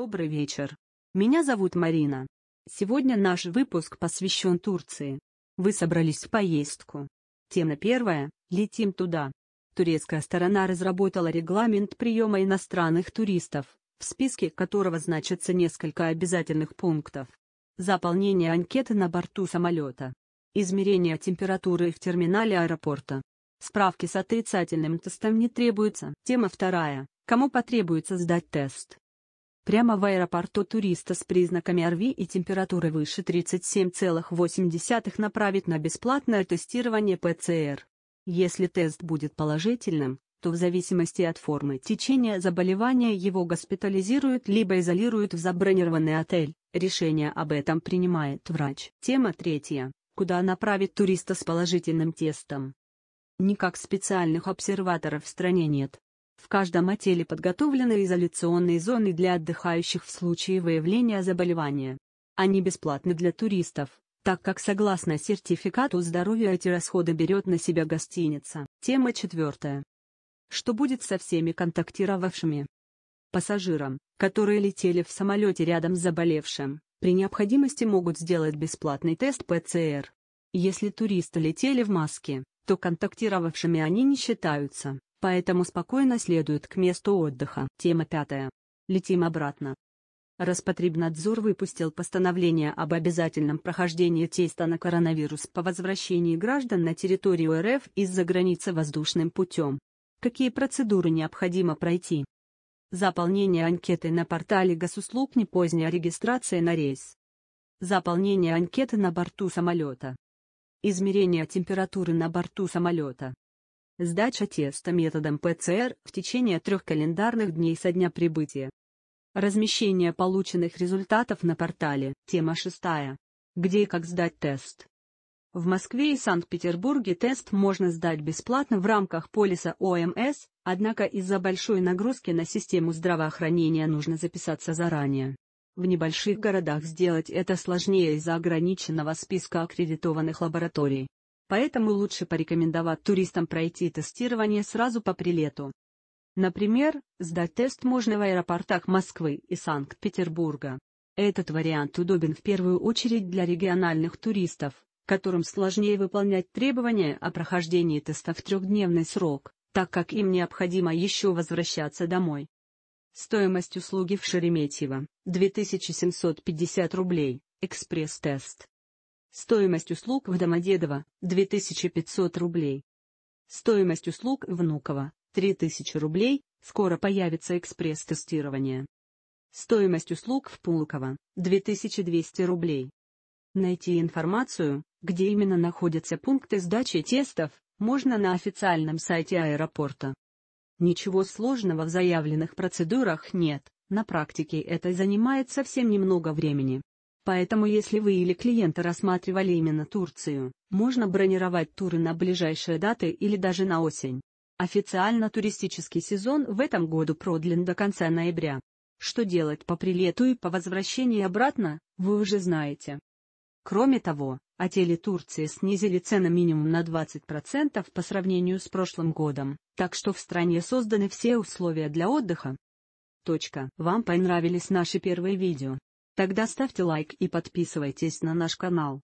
Добрый вечер. Меня зовут Марина. Сегодня наш выпуск посвящен Турции. Вы собрались в поездку. Тема первая – летим туда. Турецкая сторона разработала регламент приема иностранных туристов, в списке которого значится несколько обязательных пунктов. Заполнение анкеты на борту самолета. Измерение температуры в терминале аэропорта. Справки с отрицательным тестом не требуются. Тема вторая. Кому потребуется сдать тест? Прямо в аэропорту туриста с признаками РВИ и температуры выше 37,8 направит на бесплатное тестирование ПЦР. Если тест будет положительным, то в зависимости от формы течения заболевания его госпитализируют либо изолируют в забронированный отель. Решение об этом принимает врач. Тема третья. Куда направить туриста с положительным тестом? Никак специальных обсерваторов в стране нет. В каждом отеле подготовлены изоляционные зоны для отдыхающих в случае выявления заболевания. Они бесплатны для туристов, так как согласно сертификату здоровья эти расходы берет на себя гостиница. Тема четвертая. Что будет со всеми контактировавшими пассажирам, которые летели в самолете рядом с заболевшим, при необходимости могут сделать бесплатный тест ПЦР. Если туристы летели в маске, то контактировавшими они не считаются. Поэтому спокойно следует к месту отдыха. Тема пятая. Летим обратно. Распотребнадзор выпустил постановление об обязательном прохождении теста на коронавирус по возвращении граждан на территорию РФ из-за границы воздушным путем. Какие процедуры необходимо пройти? Заполнение анкеты на портале госуслуг не поздняя регистрация на рейс. Заполнение анкеты на борту самолета. Измерение температуры на борту самолета. Сдача теста методом ПЦР в течение трех календарных дней со дня прибытия. Размещение полученных результатов на портале. Тема 6. Где и как сдать тест? В Москве и Санкт-Петербурге тест можно сдать бесплатно в рамках полиса ОМС, однако из-за большой нагрузки на систему здравоохранения нужно записаться заранее. В небольших городах сделать это сложнее из-за ограниченного списка аккредитованных лабораторий. Поэтому лучше порекомендовать туристам пройти тестирование сразу по прилету. Например, сдать тест можно в аэропортах Москвы и Санкт-Петербурга. Этот вариант удобен в первую очередь для региональных туристов, которым сложнее выполнять требования о прохождении теста в трехдневный срок, так как им необходимо еще возвращаться домой. Стоимость услуги в Шереметьево – 2750 рублей, экспресс-тест. Стоимость услуг в Домодедово – 2500 рублей. Стоимость услуг в Внуково – 3000 рублей, скоро появится экспресс-тестирование. Стоимость услуг в Пулково – 2200 рублей. Найти информацию, где именно находятся пункты сдачи тестов, можно на официальном сайте аэропорта. Ничего сложного в заявленных процедурах нет, на практике это занимает совсем немного времени. Поэтому если вы или клиенты рассматривали именно Турцию, можно бронировать туры на ближайшие даты или даже на осень. Официально туристический сезон в этом году продлен до конца ноября. Что делать по прилету и по возвращении обратно, вы уже знаете. Кроме того, отели Турции снизили цены минимум на 20% по сравнению с прошлым годом, так что в стране созданы все условия для отдыха. Точка. Вам понравились наши первые видео. Тогда ставьте лайк и подписывайтесь на наш канал.